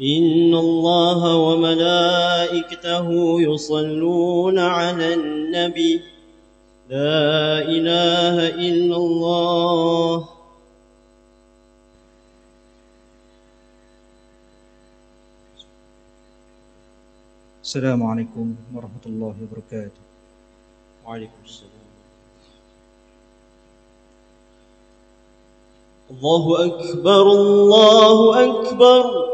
ان الله وملائكته يصلون على النبي لا اله الا الله السلام عليكم ورحمه الله وبركاته وعليكم السلام الله اكبر الله اكبر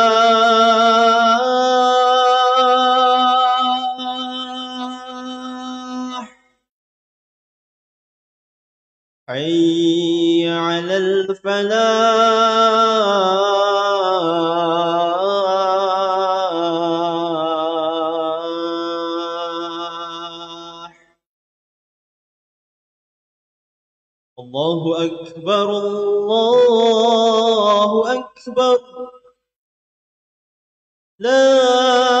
الله أكبر لا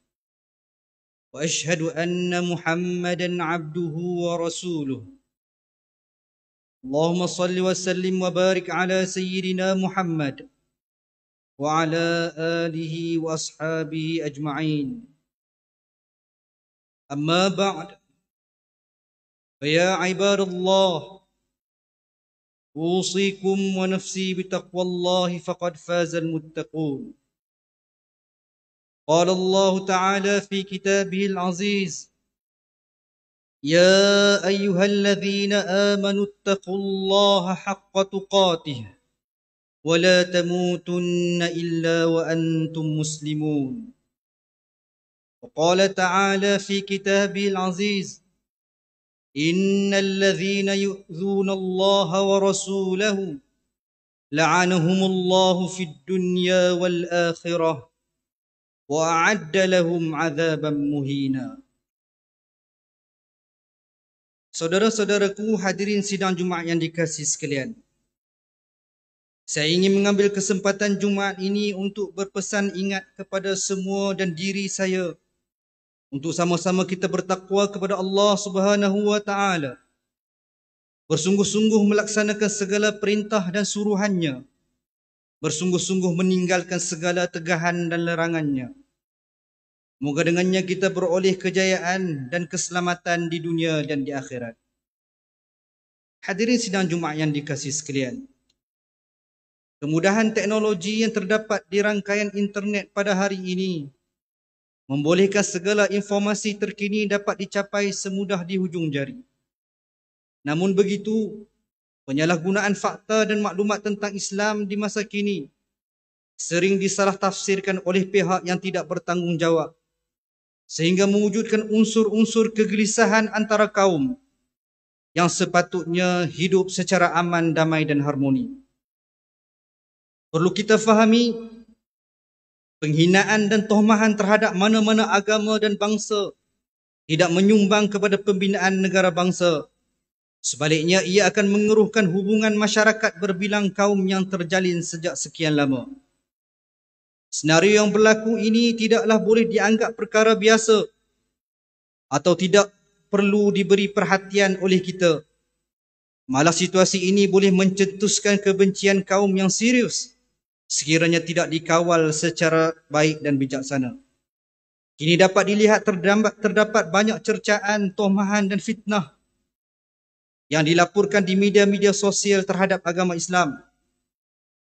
واشهد ان محمدا عبده ورسوله اللهم صل وسلم وبارك على سيدنا محمد وعلى اله واصحابه اجمعين اما بعد فيا عباد الله اوصيكم ونفسي بتقوى الله فقد فاز المتقون قال الله تعالى في كتابه العزيز يا ايها الذين امنوا اتقوا الله حق تقاته ولا تموتن الا وانتم مسلمون وقال تعالى في كتابه العزيز ان الذين يؤذون الله ورسوله لعنهم الله في الدنيا والاخره وأعد لهم عذابا مهينا Saudara-saudaraku hadirin sidang Jumaat yang dikasihi sekalian. Saya ingin mengambil kesempatan Jumaat ini untuk berpesan ingat kepada semua dan diri saya untuk sama-sama kita bertakwa kepada Allah Subhanahu wa taala. Bersungguh-sungguh melaksanakan segala perintah dan suruhannya. Bersungguh-sungguh meninggalkan segala tegahan dan larangannya. Moga dengannya kita beroleh kejayaan dan keselamatan di dunia dan di akhirat. Hadirin sidang Jumaat yang dikasihi sekalian. Kemudahan teknologi yang terdapat di rangkaian internet pada hari ini membolehkan segala informasi terkini dapat dicapai semudah di hujung jari. Namun begitu, penyalahgunaan fakta dan maklumat tentang Islam di masa kini sering disalah tafsirkan oleh pihak yang tidak bertanggungjawab sehingga mewujudkan unsur-unsur kegelisahan antara kaum yang sepatutnya hidup secara aman, damai dan harmoni. Perlu kita fahami penghinaan dan tohmahan terhadap mana-mana agama dan bangsa tidak menyumbang kepada pembinaan negara bangsa. Sebaliknya ia akan mengeruhkan hubungan masyarakat berbilang kaum yang terjalin sejak sekian lama. Senario yang berlaku ini tidaklah boleh dianggap perkara biasa atau tidak perlu diberi perhatian oleh kita. Malah situasi ini boleh mencetuskan kebencian kaum yang serius sekiranya tidak dikawal secara baik dan bijaksana. Kini dapat dilihat terdapat, terdapat banyak cercaan, tomahan dan fitnah yang dilaporkan di media-media sosial terhadap agama Islam.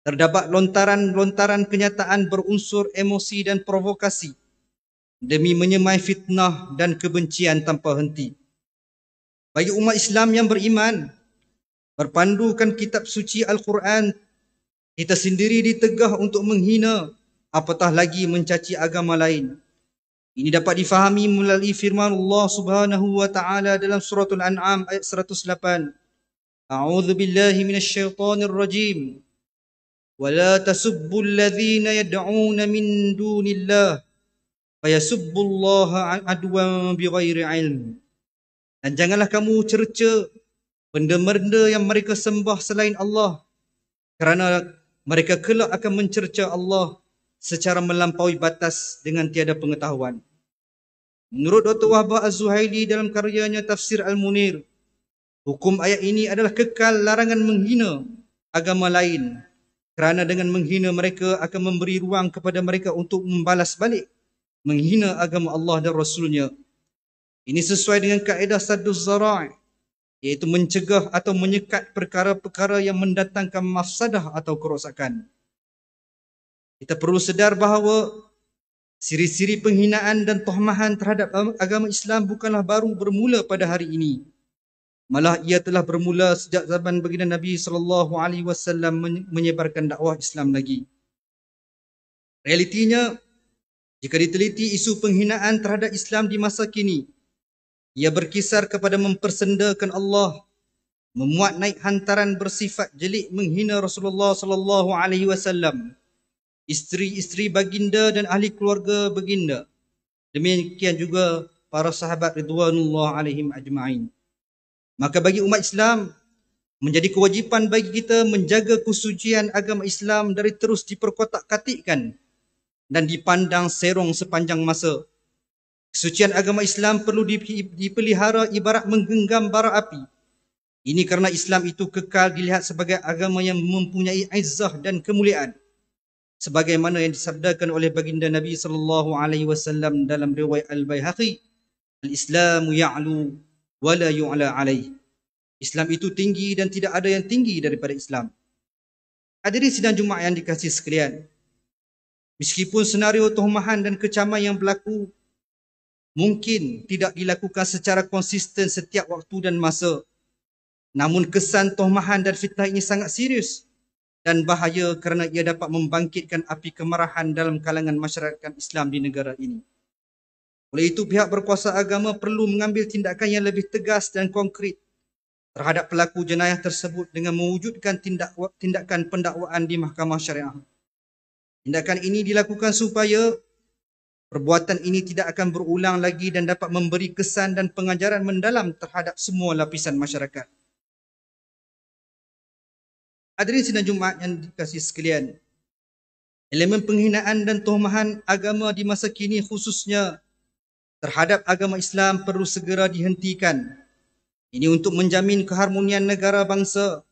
Terdapat lontaran-lontaran kenyataan berunsur emosi dan provokasi demi menyemai fitnah dan kebencian tanpa henti. Bagi umat Islam yang beriman, berpandukan kitab suci Al-Quran, kita sendiri ditegah untuk menghina apatah lagi mencaci agama lain. Ini dapat difahami melalui firman Allah Subhanahu wa taala dalam surah Al-An'am ayat 108. A'udzu billahi minasyaitonir rajim. ولا تسبوا الذين يدعون من دون الله فيسبوا الله عدوا بغير علم dan janganlah kamu cerca benda-benda yang mereka sembah selain Allah kerana mereka kelak akan mencerca Allah secara melampaui batas dengan tiada pengetahuan. Menurut Dr. Wahbah Az-Zuhaili dalam karyanya Tafsir Al-Munir, hukum ayat ini adalah kekal larangan menghina agama lain kerana dengan menghina mereka akan memberi ruang kepada mereka untuk membalas balik menghina agama Allah dan Rasulnya. Ini sesuai dengan kaedah sadus zara'i iaitu mencegah atau menyekat perkara-perkara yang mendatangkan mafsadah atau kerosakan. Kita perlu sedar bahawa siri-siri penghinaan dan tohmahan terhadap agama Islam bukanlah baru bermula pada hari ini. Malah ia telah bermula sejak zaman baginda Nabi sallallahu alaihi wasallam menyebarkan dakwah Islam lagi. Realitinya jika diteliti isu penghinaan terhadap Islam di masa kini ia berkisar kepada mempersendakan Allah memuat naik hantaran bersifat jelik menghina Rasulullah sallallahu alaihi wasallam isteri-isteri baginda dan ahli keluarga baginda demikian juga para sahabat ridwanullah alaihim ajma'in Maka bagi umat Islam menjadi kewajipan bagi kita menjaga kesucian agama Islam dari terus diperkotak-katikkan dan dipandang serong sepanjang masa. Kesucian agama Islam perlu dipelihara ibarat menggenggam bara api. Ini kerana Islam itu kekal dilihat sebagai agama yang mempunyai izzah dan kemuliaan. Sebagaimana yang disabdakan oleh baginda Nabi saw dalam riwayat Al-Baihaqi, Al-Islamu ya'lu wala yu'la alaih. Islam itu tinggi dan tidak ada yang tinggi daripada Islam. Hadirin sidang Jumaat yang dikasih sekalian. Meskipun senario tohmahan dan kecaman yang berlaku mungkin tidak dilakukan secara konsisten setiap waktu dan masa. Namun kesan tohmahan dan fitnah ini sangat serius dan bahaya kerana ia dapat membangkitkan api kemarahan dalam kalangan masyarakat Islam di negara ini. Oleh itu pihak berkuasa agama perlu mengambil tindakan yang lebih tegas dan konkret terhadap pelaku jenayah tersebut dengan mewujudkan tindak, tindakan pendakwaan di mahkamah syariah. Tindakan ini dilakukan supaya perbuatan ini tidak akan berulang lagi dan dapat memberi kesan dan pengajaran mendalam terhadap semua lapisan masyarakat. Hadirin sidang Jumaat yang dikasih sekalian, elemen penghinaan dan tuhmahan agama di masa kini khususnya terhadap agama Islam perlu segera dihentikan. Ini untuk menjamin keharmonian negara bangsa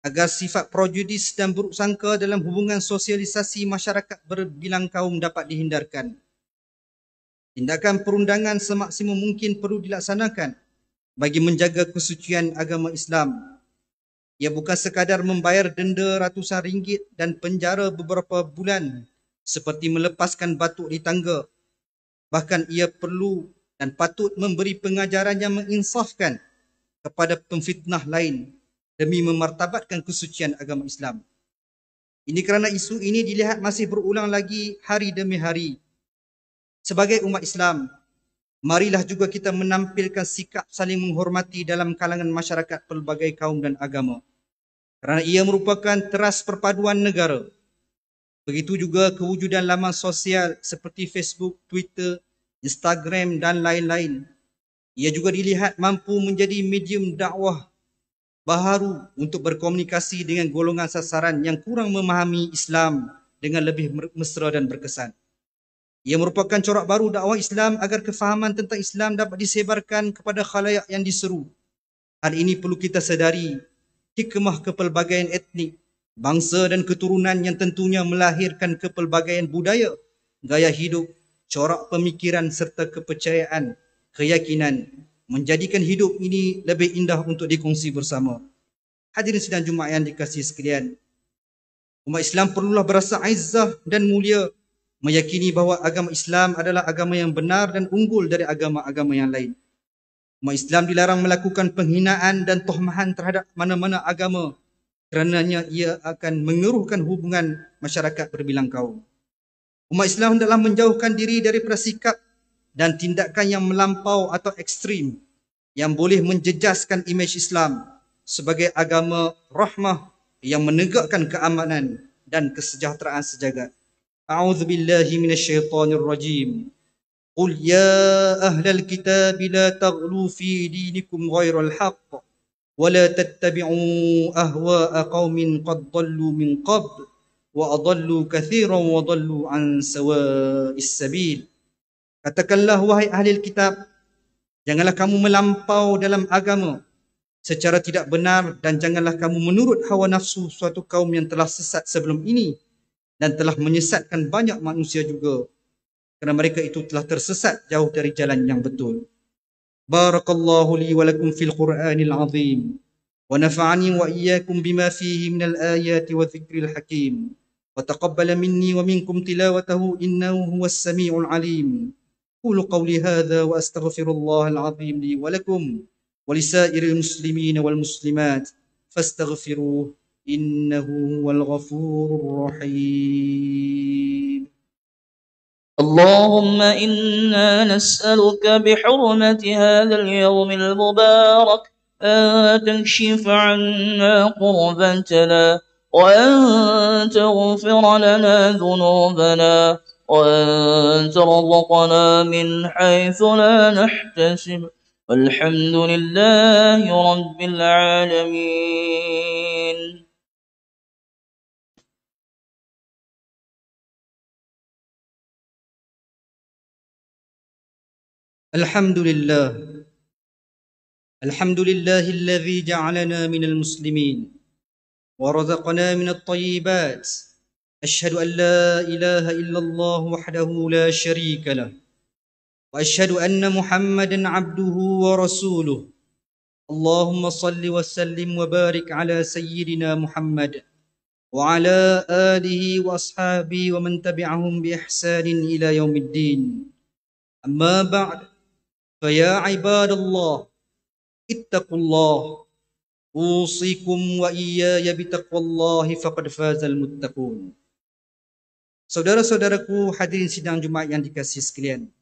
agar sifat projudis dan buruk sangka dalam hubungan sosialisasi masyarakat berbilang kaum dapat dihindarkan. Tindakan perundangan semaksimum mungkin perlu dilaksanakan bagi menjaga kesucian agama Islam. Ia bukan sekadar membayar denda ratusan ringgit dan penjara beberapa bulan seperti melepaskan batuk di tangga bahkan ia perlu dan patut memberi pengajaran yang menginsafkan kepada pemfitnah lain demi memartabatkan kesucian agama Islam. Ini kerana isu ini dilihat masih berulang lagi hari demi hari. Sebagai umat Islam, marilah juga kita menampilkan sikap saling menghormati dalam kalangan masyarakat pelbagai kaum dan agama. Kerana ia merupakan teras perpaduan negara. Begitu juga kewujudan laman sosial seperti Facebook, Twitter, Instagram dan lain-lain. Ia juga dilihat mampu menjadi medium dakwah baharu untuk berkomunikasi dengan golongan sasaran yang kurang memahami Islam dengan lebih mesra dan berkesan. Ia merupakan corak baru dakwah Islam agar kefahaman tentang Islam dapat disebarkan kepada khalayak yang diseru. Hal ini perlu kita sedari hikmah kepelbagaian etnik bangsa dan keturunan yang tentunya melahirkan kepelbagaian budaya, gaya hidup, corak pemikiran serta kepercayaan, keyakinan menjadikan hidup ini lebih indah untuk dikongsi bersama. Hadirin sidang Jumaat yang dikasihi sekalian, umat Islam perlulah berasa aizzah dan mulia meyakini bahawa agama Islam adalah agama yang benar dan unggul dari agama-agama yang lain. Umat Islam dilarang melakukan penghinaan dan tohmahan terhadap mana-mana agama kerananya ia akan mengeruhkan hubungan masyarakat berbilang kaum. Umat Islam hendaklah menjauhkan diri dari persikap dan tindakan yang melampau atau ekstrim yang boleh menjejaskan imej Islam sebagai agama rahmah yang menegakkan keamanan dan kesejahteraan sejagat. A'udzu billahi minasyaitonir rajim. Qul ya ahlal kitab la taghlu fi dinikum ghairal haqq ولا تتبعوا أهواء قوم قد ضلوا من قبل وأضلوا كثيرا وضلوا عن سواء السبيل Katakanlah wahai ahli kitab Janganlah kamu melampau dalam agama Secara tidak benar dan janganlah kamu menurut hawa nafsu suatu kaum yang telah sesat sebelum ini Dan telah menyesatkan banyak manusia juga Kerana mereka itu telah tersesat jauh dari jalan yang betul بارك الله لي ولكم في القرآن العظيم ونفعني وإياكم بما فيه من الآيات والذكر الحكيم وتقبل مني ومنكم تلاوته إنه هو السميع العليم أقول قولي هذا وأستغفر الله العظيم لي ولكم ولسائر المسلمين والمسلمات فاستغفروه إنه هو الغفور الرحيم اللهم إنا نسألك بحرمة هذا اليوم المبارك أن تكشف عنا قربتنا وأن تغفر لنا ذنوبنا وأن ترزقنا من حيث لا نحتسب والحمد لله رب العالمين الحمد لله الحمد لله الذي جعلنا من المسلمين ورزقنا من الطيبات أشهد أن لا إله إلا الله وحده لا شريك له وأشهد أن محمدًا عبده ورسوله اللهم صل وسلم وبارك على سيدنا محمد وعلى آله وأصحابه ومن تبعهم بإحسان إلى يوم الدين أما بعد فيا عباد الله اتقوا الله أوصيكم وإياي بتقوى الله فقد Saudara-saudaraku hadirin sidang Jumaat yang dikasih sekalian.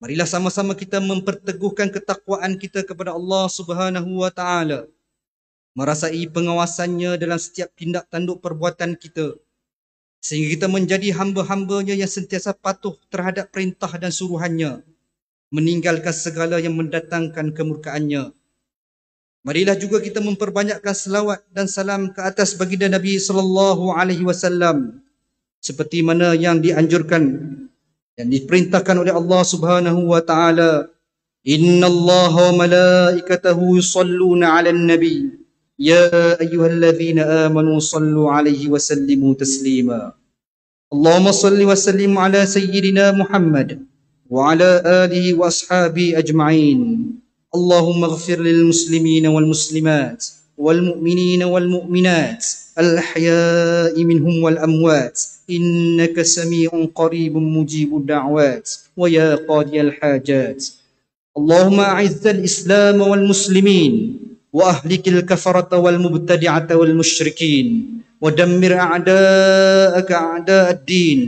Marilah sama-sama kita memperteguhkan ketakwaan kita kepada Allah Subhanahu wa taala. Merasai pengawasannya dalam setiap tindak tanduk perbuatan kita sehingga kita menjadi hamba-hambanya yang sentiasa patuh terhadap perintah dan suruhannya. nya meninggalkan segala yang mendatangkan kemurkaannya. Marilah juga kita memperbanyakkan selawat dan salam ke atas baginda Nabi sallallahu alaihi wasallam seperti mana yang dianjurkan dan diperintahkan oleh Allah Subhanahu wa taala. Innallaha wa malaikatahu yusalluna 'alan nabi. Ya ayyuhalladzina amanu sallu 'alaihi wa sallimu taslima. Allahumma salli wa sallim 'ala sayyidina Muhammad. وعلى آله وأصحابه أجمعين اللهم اغفر للمسلمين والمسلمات والمؤمنين والمؤمنات الأحياء منهم والأموات إنك سميع قريب مجيب الدعوات ويا قاضي الحاجات اللهم أعز الإسلام والمسلمين وأهلك الكفرة والمبتدعة والمشركين ودمر أعداءك أعداء الدين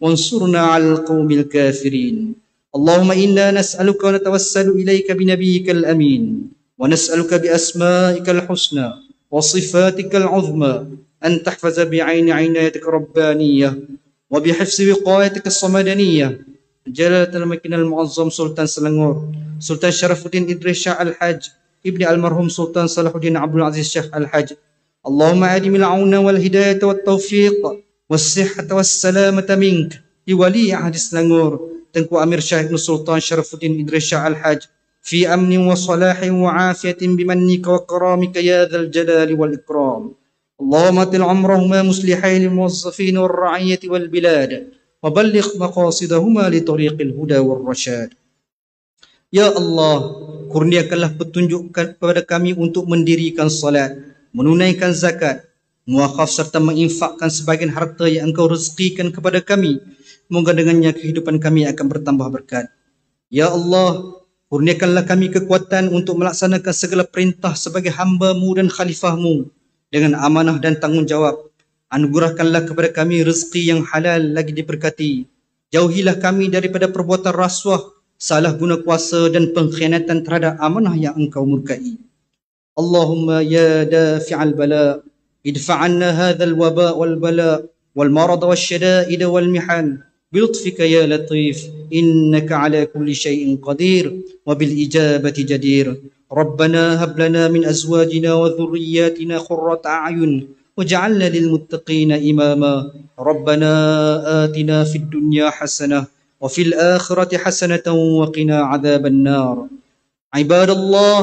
وانصرنا على القوم الكافرين اللهم إنا نسألك ونتوسل إليك بنبيك الأمين ونسألك بأسمائك الحسنى وصفاتك العظمى أن تحفظ بعين عنايتك الربانية وبحفظ وقايتك الصمدانية جلالة المكين المعظم سلطان سلنغور سلطان شرف الدين إدريس شاه الحاج ابن المرحوم سلطان صلاح الدين عبد العزيز شيخ الحاج اللهم أدم العون والهداية والتوفيق والصحة والسلامة منك لولي عهد سلنغور Tengku Amir Syah Ibn Sultan Syarafuddin Idris Shah Al-Hajj fi amni wa salahin wa afiyatin bimannika wa karamika ya dhal jalali wal ikram. Allahumma til umrahuma muslihain lil muwazzafin wal ra'iyyati wal bilad wa balligh maqasidahuma li tariqil huda wal rashad. Ya Allah, kurniakanlah petunjuk kepada kami untuk mendirikan salat, menunaikan zakat, muakaf serta menginfakkan sebagian harta yang engkau rezekikan kepada kami Moga dengannya kehidupan kami akan bertambah berkat. Ya Allah, kurniakanlah kami kekuatan untuk melaksanakan segala perintah sebagai hamba-Mu dan khalifah-Mu dengan amanah dan tanggungjawab. Anugerahkanlah kepada kami rezeki yang halal lagi diberkati. Jauhilah kami daripada perbuatan rasuah, salah guna kuasa dan pengkhianatan terhadap amanah yang engkau murkai. Allahumma ya dafi'al bala, idfa'anna hadhal waba wal bala, wal marad wal syada'id wal mihan, بلطفك يا لطيف إنك على كل شيء قدير وبالإجابة جدير ربنا هب لنا من أزواجنا وذرياتنا قرة أعين واجعلنا للمتقين إماما ربنا آتنا في الدنيا حسنة وفي الآخرة حسنة وقنا عذاب النار عباد الله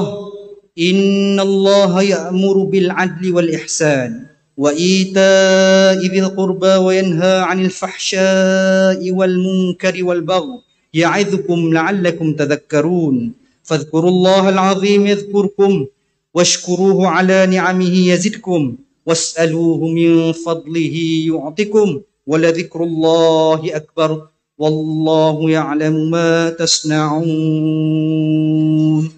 إن الله يأمر بالعدل والإحسان وإيتاء ذي القربى وينهى عن الفحشاء والمنكر والبغي يعظكم لعلكم تذكرون فاذكروا الله العظيم يذكركم واشكروه على نعمه يزدكم واسألوه من فضله يعطكم ولذكر الله أكبر والله يعلم ما تصنعون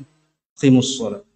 قموا الصلاة